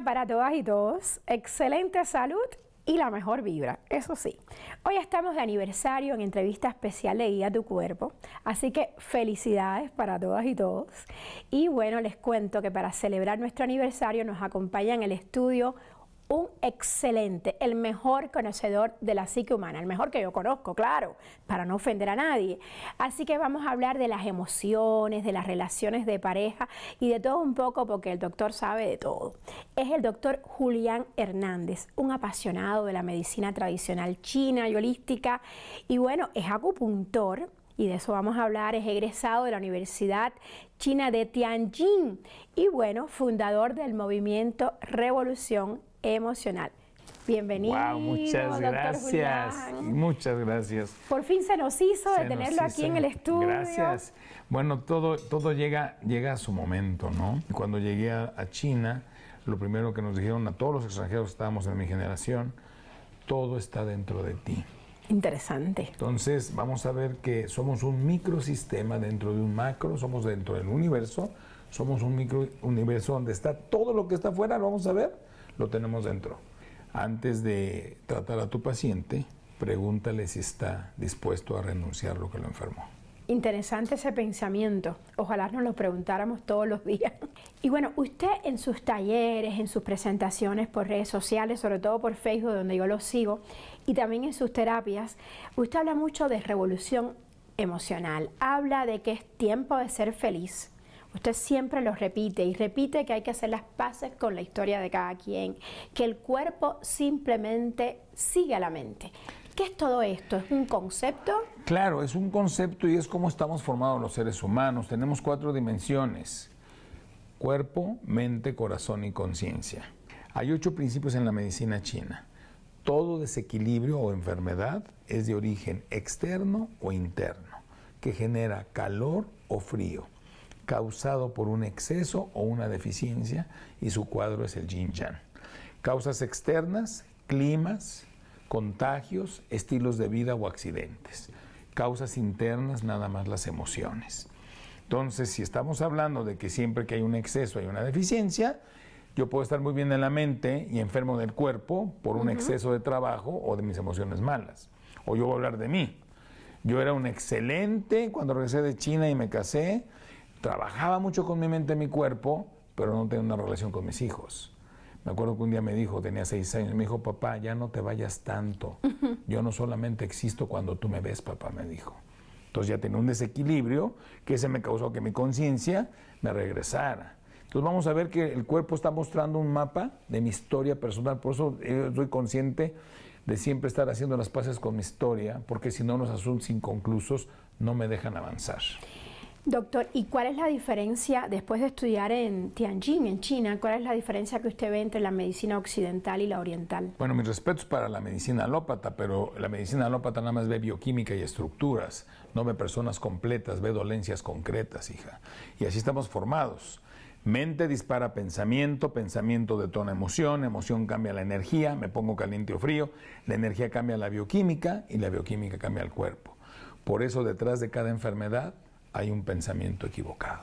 para todas y todos, excelente salud y la mejor vibra, eso sí. Hoy estamos de aniversario en entrevista especial de Guía Tu Cuerpo, así que felicidades para todas y todos. Y bueno, les cuento que para celebrar nuestro aniversario nos acompaña en el estudio un excelente, el mejor conocedor de la psique humana, el mejor que yo conozco, claro, para no ofender a nadie. Así que vamos a hablar de las emociones, de las relaciones de pareja y de todo un poco porque el doctor sabe de todo. Es el doctor Julián Hernández, un apasionado de la medicina tradicional china y holística y bueno, es acupuntor y de eso vamos a hablar, es egresado de la Universidad China de Tianjin y bueno, fundador del movimiento Revolución emocional. Bienvenido. muchas gracias. Muchas gracias. Por fin se nos hizo de tenerlo aquí en el estudio. Gracias. Bueno, todo, todo llega, llega a su momento, ¿no? Cuando llegué a, China, lo primero que nos dijeron a todos los extranjeros estábamos en mi generación, todo está dentro de ti. Interesante. Entonces, vamos a ver que somos un microsistema dentro de un macro, somos dentro del universo, somos un micro universo donde está todo lo que está afuera, lo vamos a ver lo tenemos dentro. Antes de tratar a tu paciente, pregúntale si está dispuesto a renunciar lo que lo enfermó. Interesante ese pensamiento. Ojalá nos lo preguntáramos todos los días. Y bueno, usted en sus talleres, en sus presentaciones por redes sociales, sobre todo por Facebook, donde yo lo sigo, y también en sus terapias, usted habla mucho de revolución emocional. Habla de que es tiempo de ser feliz, Usted siempre los repite y repite que hay que hacer las paces con la historia de cada quien, que el cuerpo simplemente sigue a la mente. ¿Qué es todo esto? ¿Es un concepto? Claro, es un concepto y es como estamos formados los seres humanos. Tenemos cuatro dimensiones. Cuerpo, mente, corazón y conciencia. Hay ocho principios en la medicina china. Todo desequilibrio o enfermedad es de origen externo o interno, que genera calor o frío causado por un exceso o una deficiencia y su cuadro es el yin yang. Causas externas, climas, contagios, estilos de vida o accidentes. Causas internas, nada más las emociones. Entonces, si estamos hablando de que siempre que hay un exceso hay una deficiencia, yo puedo estar muy bien en la mente y enfermo del cuerpo por un exceso de trabajo o de mis emociones malas. O yo voy a hablar de mí. Yo era un excelente cuando regresé de China y me casé, trabajaba mucho con mi mente y mi cuerpo, pero no tenía una relación con mis hijos. Me acuerdo que un día me dijo, tenía seis años, me dijo, papá, ya no te vayas tanto. Yo no solamente existo cuando tú me ves, papá, me dijo. Entonces ya tenía un desequilibrio que se me causó que mi conciencia me regresara. Entonces vamos a ver que el cuerpo está mostrando un mapa de mi historia personal. Por eso eh, soy estoy consciente de siempre estar haciendo las paces con mi historia, porque si no los asuntos inconclusos no me dejan avanzar. Doctor, ¿y cuál es la diferencia, después de estudiar en Tianjin, en China, cuál es la diferencia que usted ve entre la medicina occidental y la oriental? Bueno, mis respetos para la medicina alópata, pero la medicina alópata nada más ve bioquímica y estructuras, no ve personas completas, ve dolencias concretas, hija. Y así estamos formados. Mente dispara pensamiento, pensamiento detona emoción, emoción cambia la energía, me pongo caliente o frío, la energía cambia la bioquímica y la bioquímica cambia el cuerpo. Por eso detrás de cada enfermedad hay un pensamiento equivocado.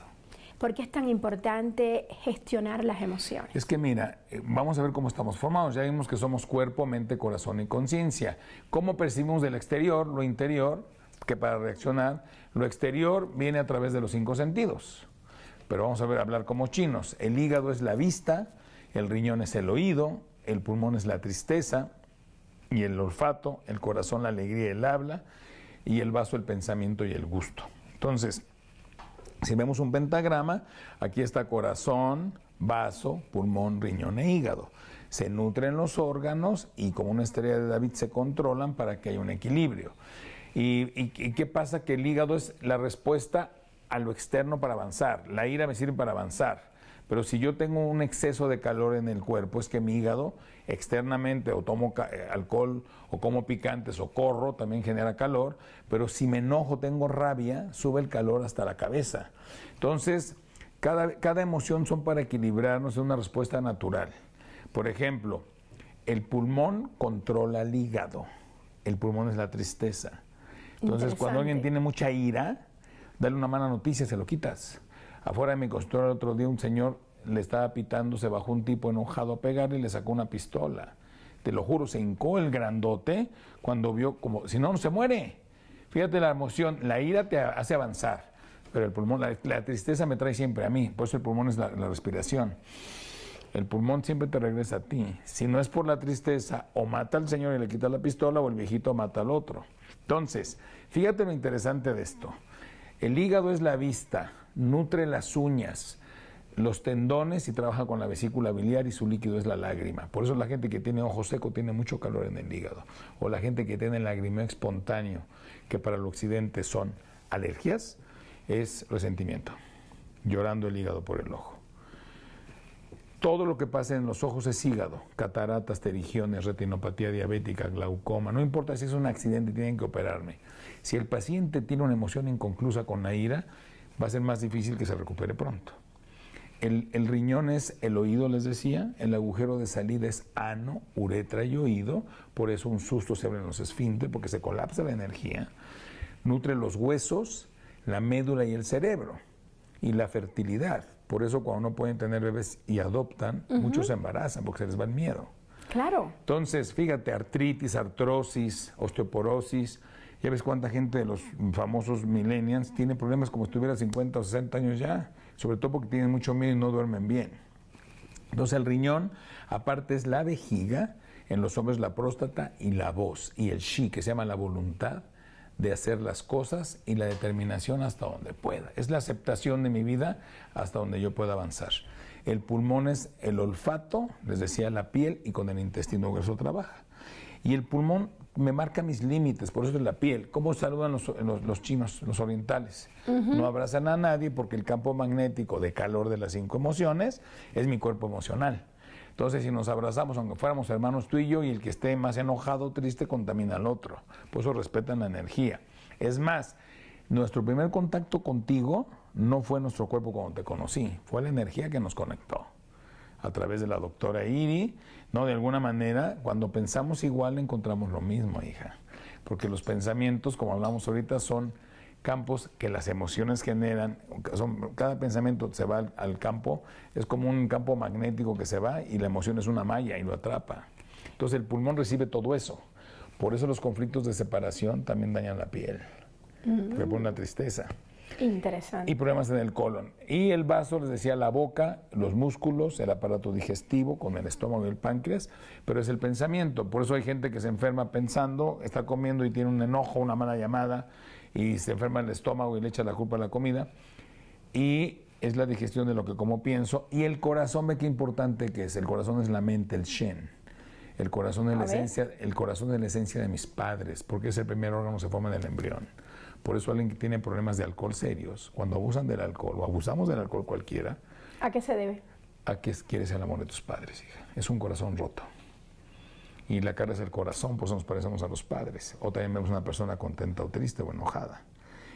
¿Por qué es tan importante gestionar las emociones? Es que mira, eh, vamos a ver cómo estamos formados. Ya vimos que somos cuerpo, mente, corazón y conciencia. ¿Cómo percibimos del exterior lo interior? Que para reaccionar, lo exterior viene a través de los cinco sentidos. Pero vamos a ver, hablar como chinos. El hígado es la vista, el riñón es el oído, el pulmón es la tristeza y el olfato, el corazón la alegría y el habla y el vaso el pensamiento y el gusto. Entonces, si vemos un pentagrama, aquí está corazón, vaso, pulmón, riñón e hígado. Se nutren los órganos y como una estrella de David se controlan para que haya un equilibrio. ¿Y, y qué pasa? Que el hígado es la respuesta a lo externo para avanzar. La ira me sirve para avanzar. Pero si yo tengo un exceso de calor en el cuerpo, es que mi hígado externamente o tomo eh, alcohol o como picantes o corro, también genera calor. Pero si me enojo, tengo rabia, sube el calor hasta la cabeza. Entonces, cada, emoción son para equilibrarnos, es una respuesta natural. Por ejemplo, el pulmón controla el hígado. El pulmón es la tristeza. Entonces, cuando alguien tiene mucha ira, dale una mala noticia, se lo quitas. Afuera de mi consultorio el otro día un señor le estaba pitando, se bajó un tipo enojado a pegar y le sacó una pistola. Te lo juro, se hincó el grandote cuando vio como, si no, no se muere. Fíjate la emoción, la ira te hace avanzar, pero el pulmón, la, tristeza me trae siempre a mí, por eso el pulmón es la, la respiración. El pulmón siempre te regresa a ti. Si no es por la tristeza, o mata al señor y le quita la pistola, o el viejito mata al otro. Entonces, fíjate lo interesante de esto. El hígado es la vista, nutre las uñas, los tendones y trabaja con la vesícula biliar y su líquido es la lágrima. Por eso la gente que tiene ojo seco tiene mucho calor en el hígado. O la gente que tiene lagrimeo espontáneo, que para el occidente son alergias, es resentimiento, llorando el hígado por el ojo. Todo lo que pasa en los ojos es hígado, cataratas, terigiones, retinopatía diabética, glaucoma, no importa si es un accidente, tienen que operarme. Si el paciente tiene una emoción inconclusa con la ira, va a ser más difícil que se recupere pronto. El, riñón es el oído, les decía, el agujero de salida es ano, uretra y oído, por eso un susto se abre los esfínteres, porque se colapsa la energía, nutre los huesos, la médula y el cerebro, y la fertilidad. Por eso cuando no pueden tener bebés y adoptan, muchos se embarazan porque se les va el miedo. Claro. Entonces, fíjate, artritis, artrosis, osteoporosis, ya ves cuánta gente de los famosos millennials tiene problemas como si tuviera 50 o 60 años ya, sobre todo porque tienen mucho miedo y no duermen bien. Entonces el riñón, aparte es la vejiga, en los hombres la próstata y la voz, y el chi, que se llama la voluntad de hacer las cosas y la determinación hasta donde pueda. Es la aceptación de mi vida hasta donde yo pueda avanzar. El pulmón es el olfato, les decía, la piel y con el intestino grueso trabaja. Y el pulmón me marca mis límites, por eso es la piel. ¿Cómo saludan los, chinos, los orientales? No abrazan a nadie porque el campo magnético de calor de las cinco emociones es mi cuerpo emocional. Entonces, si nos abrazamos, aunque fuéramos hermanos tú y yo, y el que esté más enojado, triste, contamina al otro. Por eso respetan la energía. Es más, nuestro primer contacto contigo no fue nuestro cuerpo cuando te conocí, fue la energía que nos conectó a través de la doctora Iri, ¿no? De alguna manera, cuando pensamos igual encontramos lo mismo, hija, porque los pensamientos, como hablamos ahorita, son campos que las emociones generan, son, cada pensamiento se va al, campo, es como un campo magnético que se va y la emoción es una malla y lo atrapa. Entonces el pulmón recibe todo eso. Por eso los conflictos de separación también dañan la piel, mm una tristeza. Interesante. Y problemas en el colon. Y el vaso, les decía, la boca, los músculos, el aparato digestivo con el estómago y el páncreas, pero es el pensamiento. Por eso hay gente que se enferma pensando, está comiendo y tiene un enojo, una mala llamada, y se enferma el estómago y le echa la culpa a la comida. Y es la digestión de lo que como pienso. Y el corazón, ve qué importante que es. El corazón es la mente, el shen. El corazón es la esencia, el corazón es la esencia de mis padres, porque es el primer órgano se forma en el embrión. Por eso alguien que tiene problemas de alcohol serios, cuando abusan del alcohol o abusamos del alcohol cualquiera. ¿A qué se debe? A que quieres el amor de tus padres, hija. Es un corazón roto. Y la cara es el corazón, pues nos parecemos a los padres. O también vemos una persona contenta o triste o enojada.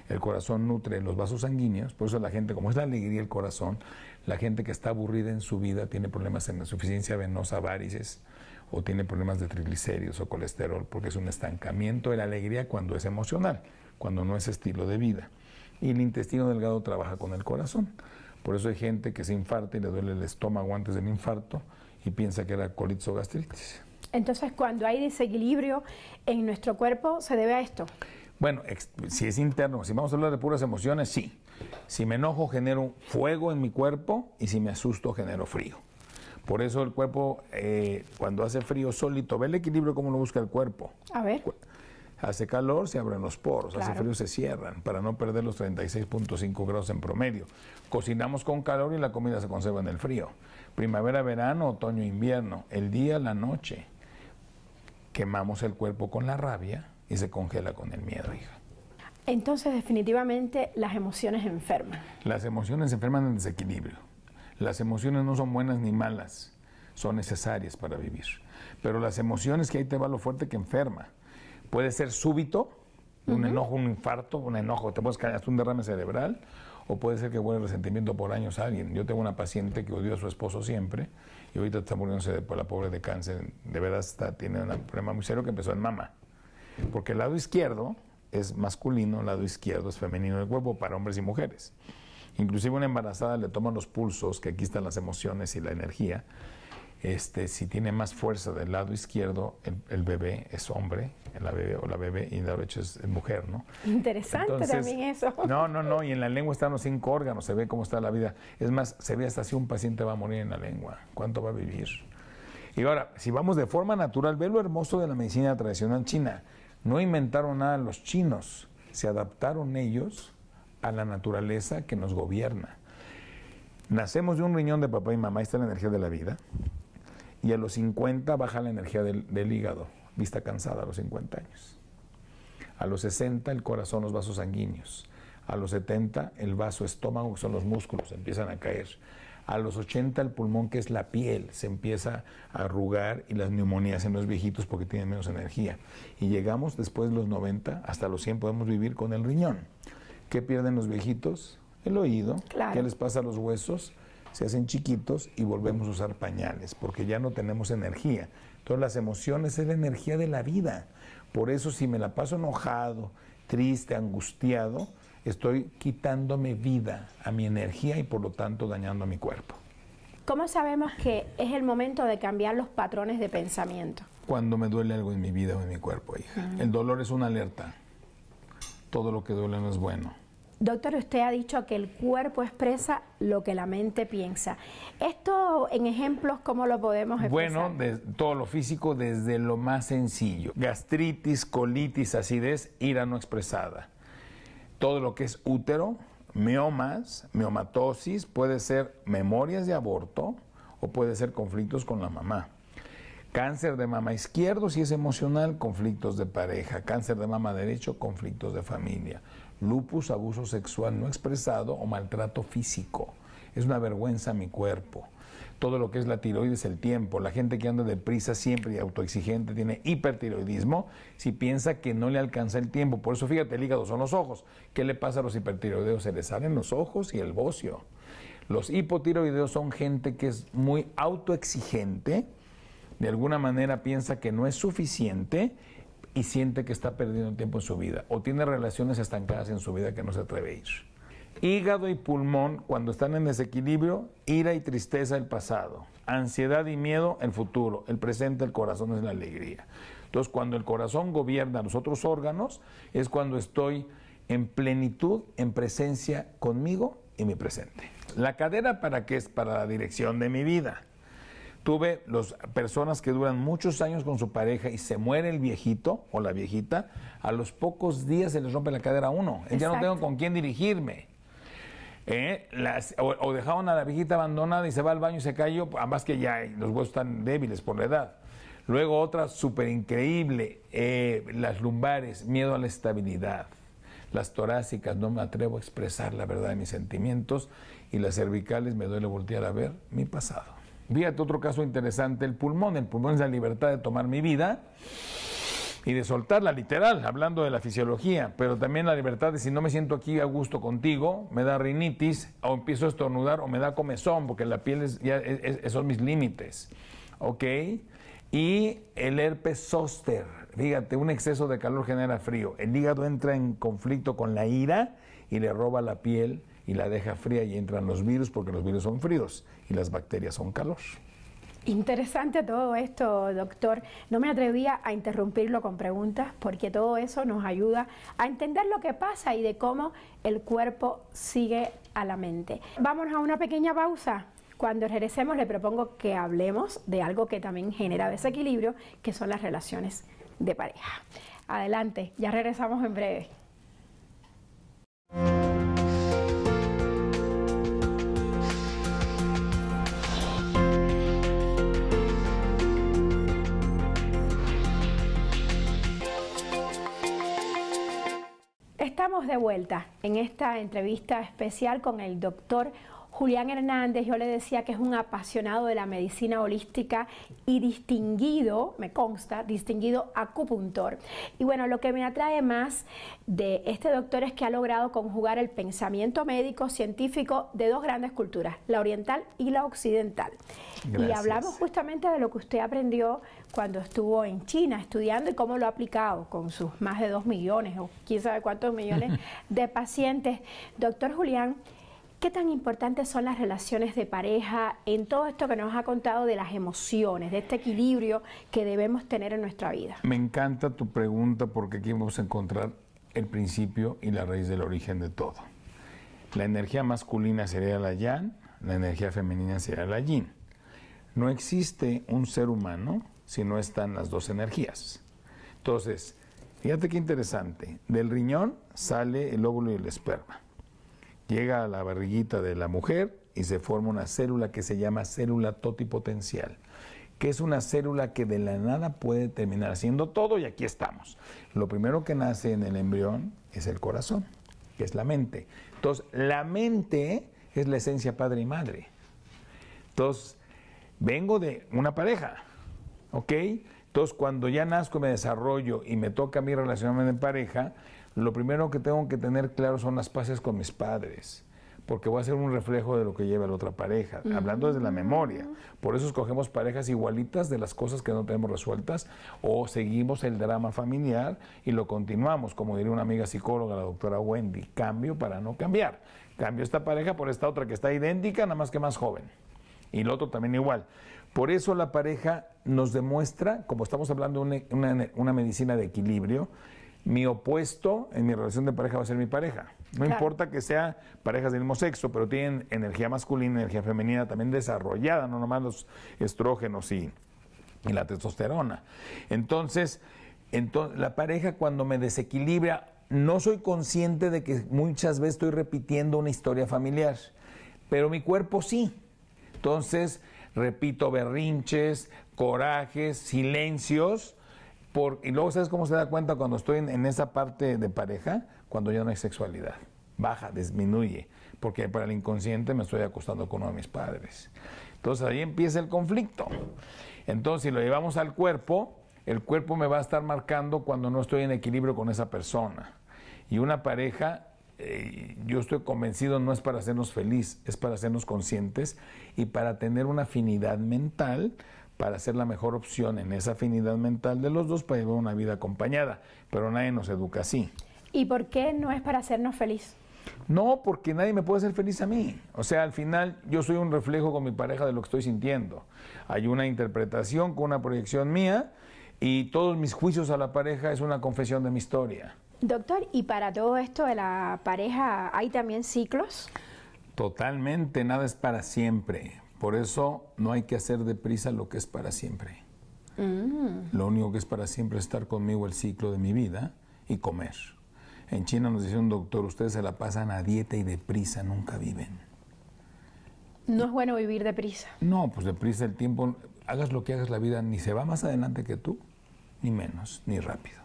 El corazón nutre los vasos sanguíneos, por eso la gente, como es la alegría el corazón, la gente que está aburrida en su vida tiene problemas en la insuficiencia venosa, varices, o tiene problemas de triglicéridos o colesterol, porque es un estancamiento de la alegría cuando es emocional, cuando no es estilo de vida. Y el intestino delgado trabaja con el corazón. Por eso hay gente que se infarta y le duele el estómago antes del infarto y piensa que era colitis o gastritis. Entonces, cuando hay desequilibrio en nuestro cuerpo, ¿se debe a esto? Bueno, si es interno, si vamos a hablar de puras emociones, sí. Si me enojo, genero fuego en mi cuerpo y si me asusto, genero frío. Por eso el cuerpo, eh, cuando hace frío solito, ve el equilibrio como lo busca el cuerpo. A ver. Hace calor, se abren los poros, hace frío, se cierran, para no perder los 36.5 grados en promedio. Cocinamos con calor y la comida se conserva en el frío. Primavera, verano, otoño, invierno, el día, la noche. Quemamos el cuerpo con la rabia y se congela con el miedo, hija. Entonces, definitivamente, las emociones enferman. Las emociones enferman en desequilibrio. Las emociones no son buenas ni malas, son necesarias para vivir. Pero las emociones, que ahí te va lo fuerte que enferma. Puede ser súbito, un enojo, un infarto, un enojo, te puedes caer hasta un derrame cerebral, o puede ser que vuelva resentimiento por años a alguien. Yo tengo una paciente que odió a su esposo siempre y ahorita está muriéndose de, la pobre de cáncer. De verdad tiene un problema muy serio que empezó en mama. Porque el lado izquierdo es masculino, el lado izquierdo es femenino del cuerpo para hombres y mujeres. Inclusive una embarazada le toman los pulsos, que aquí están las emociones y la energía. Este, si tiene más fuerza del lado izquierdo, el, bebé es hombre, la bebé o la bebé y la hecho es, mujer, ¿no? Interesante también eso. No, no, no, y en la lengua están los cinco órganos, se ve cómo está la vida. Es más, se ve hasta si un paciente va a morir en la lengua, cuánto va a vivir. Y ahora, si vamos de forma natural, ve lo hermoso de la medicina tradicional china. No inventaron nada los chinos, se adaptaron ellos a la naturaleza que nos gobierna. Nacemos de un riñón de papá y mamá, ahí está la energía de la vida, y a los 50 baja la energía del, hígado, vista cansada a los 50 años. A los 60 el corazón, los vasos sanguíneos. A los 70 el vaso estómago, que son los músculos, empiezan a caer. A los 80 el pulmón, que es la piel, se empieza a arrugar y las neumonías en los viejitos porque tienen menos energía. Y llegamos después de los 90, hasta los 100 podemos vivir con el riñón. ¿Qué pierden los viejitos? El oído. Claro. ¿Qué les pasa a los huesos? Se hacen chiquitos y volvemos a usar pañales porque ya no tenemos energía. Todas las emociones es la energía de la vida. Por eso si me la paso enojado, triste, angustiado, estoy quitándome vida a mi energía y por lo tanto dañando a mi cuerpo. ¿Cómo sabemos que es el momento de cambiar los patrones de pensamiento? Cuando me duele algo en mi vida o en mi cuerpo, hija. El dolor es una alerta. Todo lo que duele no es bueno. Doctor, usted ha dicho que el cuerpo expresa lo que la mente piensa. ¿Esto en ejemplos cómo lo podemos expresar? Bueno, de, todo lo físico desde lo más sencillo. Gastritis, colitis, acidez, ira no expresada. Todo lo que es útero, miomas, miomatosis, puede ser memorias de aborto o puede ser conflictos con la mamá. Cáncer de mama izquierdo, si es emocional, conflictos de pareja. Cáncer de mama derecho, conflictos de familia lupus, abuso sexual no expresado o maltrato físico. Es una vergüenza a mi cuerpo. Todo lo que es la tiroides, es el tiempo. La gente que anda deprisa siempre y autoexigente tiene hipertiroidismo si piensa que no le alcanza el tiempo. Por eso fíjate, el hígado son los ojos. ¿Qué le pasa a los hipertiroideos? Se les salen los ojos y el bocio. Los hipotiroideos son gente que es muy autoexigente, de alguna manera piensa que no es suficiente y siente que está perdiendo tiempo en su vida o tiene relaciones estancadas en su vida que no se atreve a ir. Hígado y pulmón, cuando están en desequilibrio, ira y tristeza el pasado, ansiedad y miedo el futuro, el presente, el corazón es la alegría. Entonces, cuando el corazón gobierna los otros órganos, es cuando estoy en plenitud, en presencia conmigo y mi presente. La cadera para qué es para la dirección de mi vida tuve las personas que duran muchos años con su pareja y se muere el viejito o la viejita, a los pocos días se les rompe la cadera a uno. Ya no tengo con quién dirigirme. Eh, o, dejaron a la viejita abandonada y se va al baño y se cayó, además que ya eh, los huesos están débiles por la edad. Luego otra súper increíble, eh, las lumbares, miedo a la estabilidad. Las torácicas, no me atrevo a expresar la verdad de mis sentimientos. Y las cervicales, me duele voltear a ver mi pasado. Fíjate otro caso interesante, el pulmón. El pulmón es la libertad de tomar mi vida y de soltarla, literal, hablando de la fisiología, pero también la libertad de si no me siento aquí a gusto contigo, me da rinitis o empiezo a estornudar o me da comezón, porque la piel es, ya son mis límites. ¿Ok? Y el herpes zóster. Fíjate, un exceso de calor genera frío. El hígado entra en conflicto con la ira y le roba la piel y la deja fría y entran los virus porque los virus son fríos y las bacterias son calor. Interesante todo esto, doctor. No me atrevía a interrumpirlo con preguntas porque todo eso nos ayuda a entender lo que pasa y de cómo el cuerpo sigue a la mente. Vamos a una pequeña pausa. Cuando regresemos le propongo que hablemos de algo que también genera desequilibrio, que son las relaciones de pareja. Adelante, ya regresamos en breve. estamos de vuelta en esta entrevista especial con el doctor Julián Hernández, yo le decía que es un apasionado de la medicina holística y distinguido, me consta, distinguido acupuntor. Y bueno, lo que me atrae más de este doctor es que ha logrado conjugar el pensamiento médico científico de dos grandes culturas, la oriental y la occidental. Y hablamos justamente de lo que usted aprendió cuando estuvo en China estudiando y cómo lo ha aplicado con sus más de dos millones o quién sabe cuántos millones de pacientes. Doctor Julián, ¿Qué tan importantes son las relaciones de pareja en todo esto que nos ha contado de las emociones, de este equilibrio que debemos tener en nuestra vida? Me encanta tu pregunta porque aquí vamos a encontrar el principio y la raíz del origen de todo. La energía masculina sería la yang, la energía femenina sería la yin. No existe un ser humano si no están las dos energías. Entonces, fíjate qué interesante, del riñón sale el óvulo y el esperma llega a la barriguita de la mujer y se forma una célula que se llama célula totipotencial, que es una célula que de la nada puede terminar haciendo todo y aquí estamos. Lo primero que nace en el embrión es el corazón, que es la mente. Entonces, la mente es la esencia padre y madre. Entonces, vengo de una pareja, ¿ok? Entonces, cuando ya nazco, me desarrollo y me toca mi mí relacionarme en pareja, lo primero que tengo que tener claro son las paces con mis padres porque voy a ser un reflejo de lo que lleva la otra pareja, hablando desde la memoria. Por eso escogemos parejas igualitas de las cosas que no tenemos resueltas o seguimos el drama familiar y lo continuamos, como diría una amiga psicóloga, la doctora Wendy, cambio para no cambiar. Cambio esta pareja por esta otra que está idéntica, nada más que más joven. Y el otro también igual. Por eso la pareja nos demuestra, como estamos hablando de una medicina de equilibrio, mi opuesto en mi relación de pareja va a ser mi pareja. No importa que sea parejas del mismo sexo, pero tienen energía masculina, energía femenina también desarrollada, no nomás los estrógenos y, y la testosterona. Entonces, entonces, la pareja cuando me desequilibra, no soy consciente de que muchas veces estoy repitiendo una historia familiar, pero mi cuerpo sí. Entonces, repito berrinches, corajes, silencios y luego, ¿sabes cómo se da cuenta cuando estoy en, esa parte de pareja? Cuando ya no hay sexualidad. Baja, disminuye. Porque para el inconsciente me estoy acostando con uno de mis padres. Entonces ahí empieza el conflicto. Entonces, si lo llevamos al cuerpo, el cuerpo me va a estar marcando cuando no estoy en equilibrio con esa persona. Y una pareja, eh, yo estoy convencido, no es para hacernos feliz, es para hacernos conscientes y para tener una afinidad mental para ser la mejor opción en esa afinidad mental de los dos para llevar una vida acompañada, pero nadie nos educa así. ¿Y por qué no es para hacernos feliz? No, porque nadie me puede hacer feliz a mí. O sea, al final yo soy un reflejo con mi pareja de lo que estoy sintiendo. Hay una interpretación con una proyección mía y todos mis juicios a la pareja es una confesión de mi historia. Doctor, ¿y para todo esto de la pareja hay también ciclos? Totalmente, nada es para siempre. Por eso no hay que hacer deprisa lo que es para siempre. Mm. Lo único que es para siempre es estar conmigo el ciclo de mi vida y comer. En China nos dice un doctor, ustedes se la pasan a dieta y deprisa, nunca viven. No es bueno vivir deprisa. No, pues deprisa el tiempo, hagas lo que hagas la vida, ni se va más adelante que tú, ni menos, ni rápido.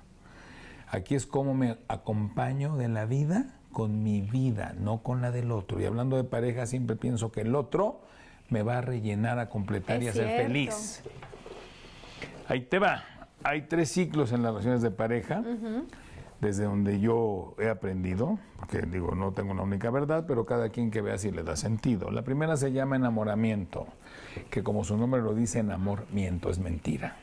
Aquí es como me acompaño de la vida con mi vida, no con la del otro. Y hablando de pareja, siempre pienso que el otro me va a rellenar, a completar y a ser feliz. Ahí te va. Hay tres ciclos en las relaciones de pareja, desde donde yo he aprendido, porque digo, no tengo una única verdad, pero cada quien que vea si le da sentido. La primera se llama enamoramiento, que como su nombre lo dice, enamoramiento es mentira.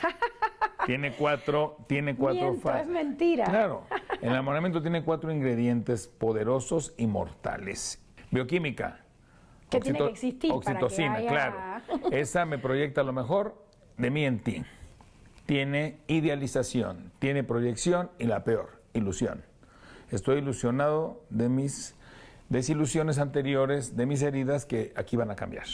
tiene cuatro, tiene cuatro fases. es mentira. Claro, el enamoramiento tiene cuatro ingredientes poderosos y mortales. Bioquímica, que tiene que existir oxitocina, claro. Esa me proyecta lo mejor de mí en ti. Tiene idealización, tiene proyección y la peor, ilusión. Estoy ilusionado de mis desilusiones anteriores, de mis heridas que aquí van a cambiar.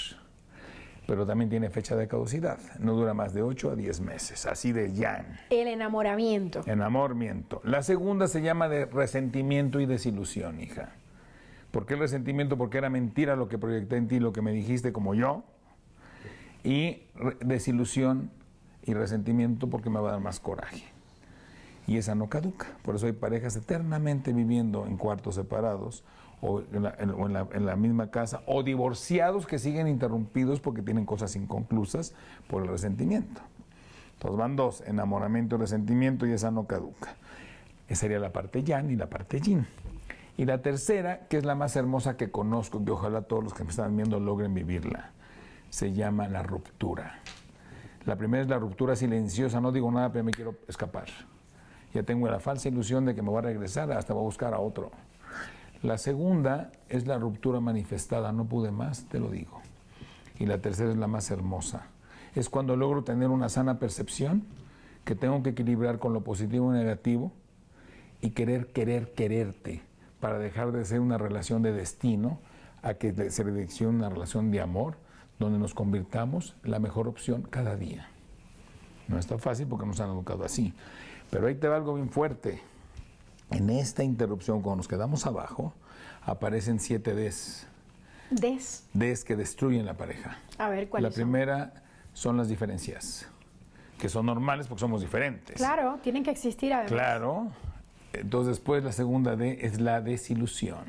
Pero también tiene fecha de caducidad, no dura más de 8 a 10 meses, así de ya. El enamoramiento. Enamoramiento. La segunda se llama de resentimiento y desilusión, hija. ¿Por qué el resentimiento? Porque era mentira lo que proyecté en ti, lo que me dijiste como yo. Y desilusión y resentimiento porque me va a dar más coraje. Y esa no caduca. Por eso hay parejas eternamente viviendo en cuartos separados o en la, misma casa o divorciados que siguen interrumpidos porque tienen cosas inconclusas por el resentimiento. Entonces van dos, enamoramiento y resentimiento y esa no caduca. Esa sería la parte yan y la parte yin. Y la tercera, que es la más hermosa que conozco, que ojalá todos los que me están viendo logren vivirla, se llama la ruptura. La primera es la ruptura silenciosa, no digo nada, pero me quiero escapar. Ya tengo la falsa ilusión de que me va a regresar, hasta voy a buscar a otro. La segunda es la ruptura manifestada, no pude más, te lo digo. Y la tercera es la más hermosa. Es cuando logro tener una sana percepción que tengo que equilibrar con lo positivo y negativo y querer, querer, quererte para dejar de ser una relación de destino a que se direccione una relación de amor donde nos convirtamos la mejor opción cada día. No está fácil porque nos han educado así. Pero ahí te va algo bien fuerte. En esta interrupción, cuando nos quedamos abajo, aparecen siete Ds. ¿Ds? Ds que destruyen la pareja. A ver, ¿cuáles La primera son las diferencias, que son normales porque somos diferentes. Claro, tienen que existir además. Claro, entonces después la segunda D es la desilusión.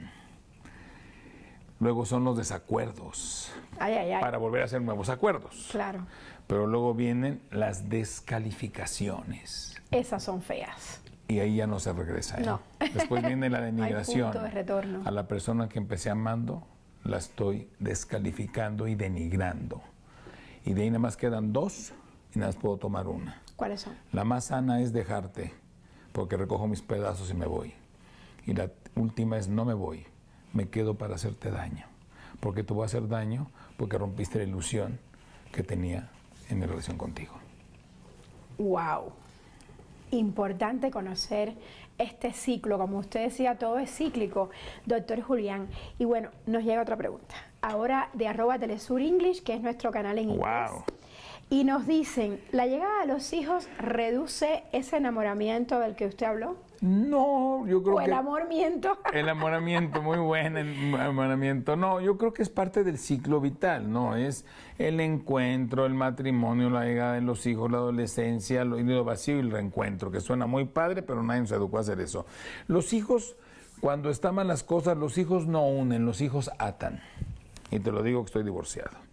Luego son los desacuerdos. Ay, ay, ay. Para volver a hacer nuevos acuerdos. Claro. Pero luego vienen las descalificaciones. Esas son feas. Y ahí ya no se regresa. ¿eh? No. Después viene la denigración. punto de retorno. A la persona que empecé amando, la estoy descalificando y denigrando. Y de ahí nada más quedan dos y nada puedo tomar una. ¿Cuáles son? La más sana es dejarte porque recojo mis pedazos y me voy. Y la última es no me voy, me quedo para hacerte daño, porque te voy a hacer daño porque rompiste la ilusión que tenía en mi relación contigo. Wow. Importante conocer este ciclo, como usted decía, todo es cíclico, doctor Julián. Y bueno, nos llega otra pregunta. Ahora de arroba Telesur English, que es nuestro canal en inglés. Wow. Y nos dicen, ¿la llegada de los hijos reduce ese enamoramiento del que usted habló? No, yo creo o que... El amoramiento. El enamoramiento, muy bueno, el enamoramiento. No, yo creo que es parte del ciclo vital, ¿no? Es el encuentro, el matrimonio, la llegada de los hijos, la adolescencia, lo, vacío y el reencuentro, que suena muy padre, pero nadie nos educó a hacer eso. Los hijos, cuando están mal las cosas, los hijos no unen, los hijos atan. Y te lo digo que estoy divorciado.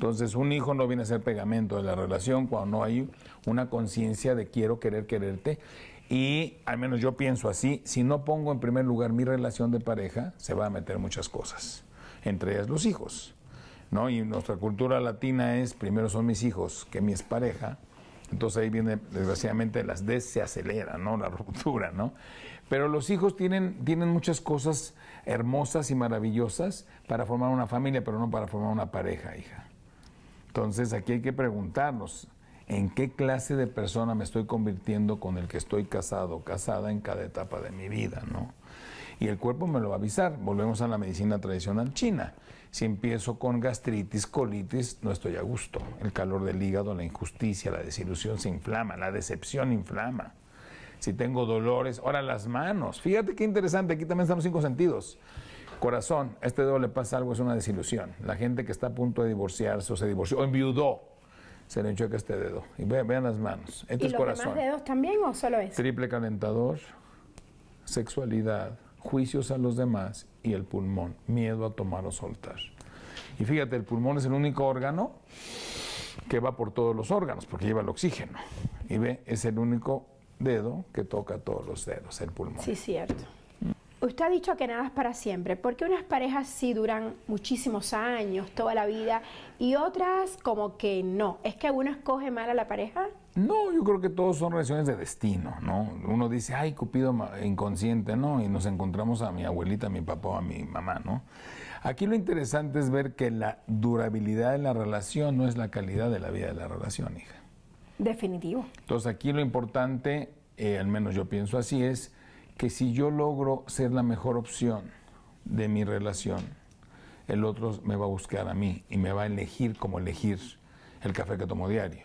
Entonces, un hijo no viene a ser pegamento de la relación cuando no hay una conciencia de quiero querer quererte. Y al menos yo pienso así, si no pongo en primer lugar mi relación de pareja, se van a meter muchas cosas, entre ellas los hijos. ¿no? Y nuestra cultura latina es, primero son mis hijos que mi pareja. Entonces ahí viene, desgraciadamente, las des se aceleran, ¿no? La ruptura, ¿no? Pero los hijos tienen, tienen muchas cosas hermosas y maravillosas para formar una familia, pero no para formar una pareja, hija. Entonces aquí hay que preguntarnos, ¿en qué clase de persona me estoy convirtiendo con el que estoy casado o casada en cada etapa de mi vida? ¿no? Y el cuerpo me lo va a avisar. Volvemos a la medicina tradicional china. Si empiezo con gastritis, colitis, no estoy a gusto. El calor del hígado, la injusticia, la desilusión se inflama, la decepción inflama si tengo dolores. Ahora las manos. Fíjate qué interesante, aquí también estamos cinco sentidos. Corazón, este dedo le pasa algo, es una desilusión. La gente que está a punto de divorciarse o se divorció o enviudó, se le enchoca este dedo. Y vean, vean las manos. Este ¿Y los demás dedos también o solo es? Triple calentador, sexualidad, juicios a los demás y el pulmón, miedo a tomar o soltar. Y fíjate, el pulmón es el único órgano que va por todos los órganos, porque lleva el oxígeno. Y ve, es el único dedo que toca todos los dedos, el pulmón. Sí, cierto. Usted ha dicho que nada es para siempre, porque unas parejas sí duran muchísimos años, toda la vida, y otras como que no. ¿Es que uno escoge mal a la pareja? No, yo creo que todos son relaciones de destino, ¿no? Uno dice, ay, Cupido inconsciente, ¿no? Y nos encontramos a mi abuelita, a mi papá, a mi mamá, ¿no? Aquí lo interesante es ver que la durabilidad de la relación no es la calidad de la vida de la relación, hija. Definitivo. Entonces aquí lo importante, eh, al menos yo pienso así, es que si yo logro ser la mejor opción de mi relación, el otro me va a buscar a mí y me va a elegir como elegir el café que tomo diario.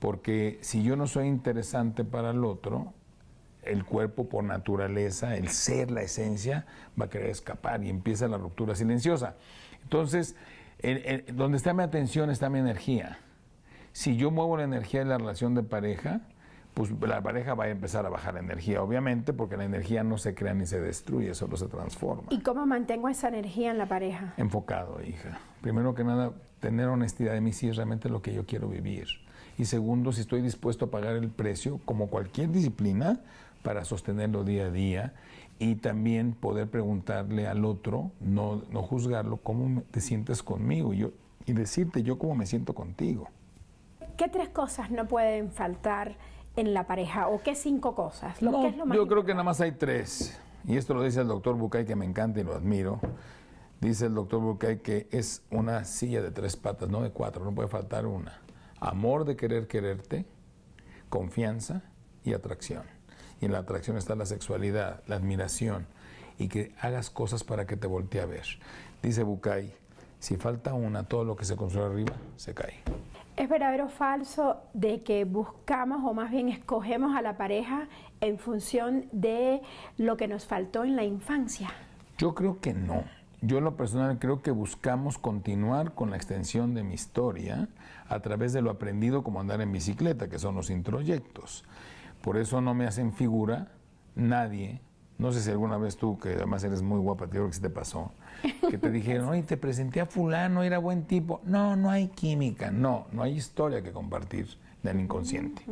Porque si yo no soy interesante para el otro, el cuerpo por naturaleza, el ser, la esencia, va a querer escapar y empieza la ruptura silenciosa. Entonces, donde está mi atención está mi energía. Si yo muevo la energía de la relación de pareja, pues la pareja va a empezar a bajar energía, obviamente, porque la energía no se crea ni se destruye, solo se transforma. ¿Y cómo mantengo esa energía en la pareja? Enfocado, hija. Primero que nada, tener honestidad de mí si es realmente lo que yo quiero vivir. Y segundo, si estoy dispuesto a pagar el precio, como cualquier disciplina, para sostenerlo día a día. Y también poder preguntarle al otro, no, juzgarlo, cómo te sientes conmigo y, yo, y decirte yo cómo me siento contigo. ¿Qué tres cosas no pueden faltar? en la pareja? ¿O qué cinco cosas? Lo que es lo más yo creo que nada más hay tres. Y esto lo dice el doctor Bucay, que me encanta y lo admiro. Dice el doctor Bucay que es una silla de tres patas, no de cuatro, no puede faltar una. Amor de querer quererte, confianza y atracción. Y en la atracción está la sexualidad, la admiración y que hagas cosas para que te voltee a ver. Dice Bucay, si falta una, todo lo que se construye arriba se cae. ¿Es verdadero o falso de que buscamos o más bien escogemos a la pareja en función de lo que nos faltó en la infancia? Yo creo que no. Yo en lo personal creo que buscamos continuar con la extensión de mi historia a través de lo aprendido como andar en bicicleta, que son los introyectos. Por eso no me hacen figura nadie. No sé si alguna vez tú, que además eres muy guapa, te digo que se te pasó, que te dijeron, oye, te presenté a fulano, era buen tipo. No, no hay química, no, no hay historia que compartir del inconsciente.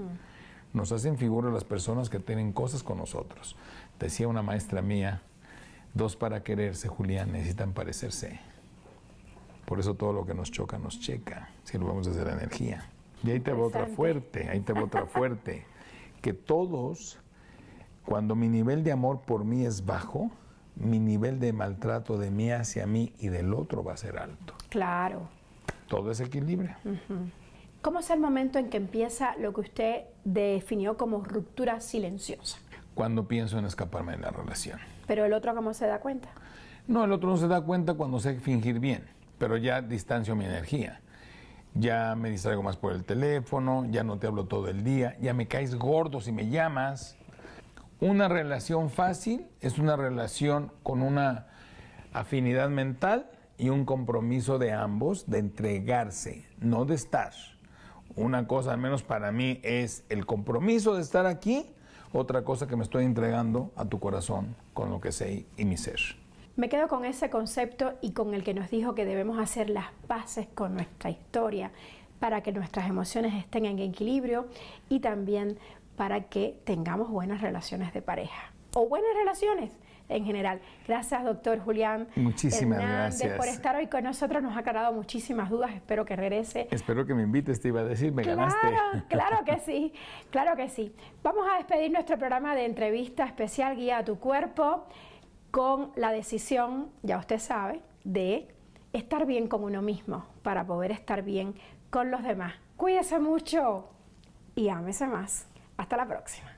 Nos hacen figuras las personas que tienen cosas con nosotros. Decía una maestra mía, dos para quererse, Julián, necesitan parecerse. Por eso todo lo que nos choca nos checa, si lo vamos desde la energía. Y ahí te va otra fuerte, ahí te va otra fuerte. Que todos, cuando mi nivel de amor por mí es bajo, mi nivel de maltrato de mí hacia mí y del otro va a ser alto. Claro. Todo es equilibrio. ¿Cómo es el momento en que empieza lo que usted definió como ruptura silenciosa? Cuando pienso en escaparme de la relación. ¿Pero el otro cómo se da cuenta? No, el otro no se da cuenta cuando sé fingir bien, pero ya distancio mi energía. Ya me distraigo más por el teléfono, ya no te hablo todo el día, ya me caes gordo si me llamas una relación fácil es una relación con una afinidad mental y un compromiso de ambos de entregarse, no de estar. Una cosa, al menos para mí, es el compromiso de estar aquí, otra cosa que me estoy entregando a tu corazón con lo que sé y mi ser. Me quedo con ese concepto y con el que nos dijo que debemos hacer las paces con nuestra historia para que nuestras emociones estén en equilibrio y también para que tengamos buenas relaciones de pareja o buenas relaciones en general. Gracias, doctor Julián. Muchísimas Hernández, gracias. por estar hoy con nosotros. Nos ha aclarado muchísimas dudas. Espero que regrese. Espero que me invites, te iba a decir, me ganaste. Claro que sí, claro que sí. Vamos a despedir nuestro programa de entrevista especial Guía a tu Cuerpo con la decisión, ya usted sabe, de estar bien con uno mismo para poder estar bien con los demás. Cuídese mucho y ámese más. Hasta la próxima.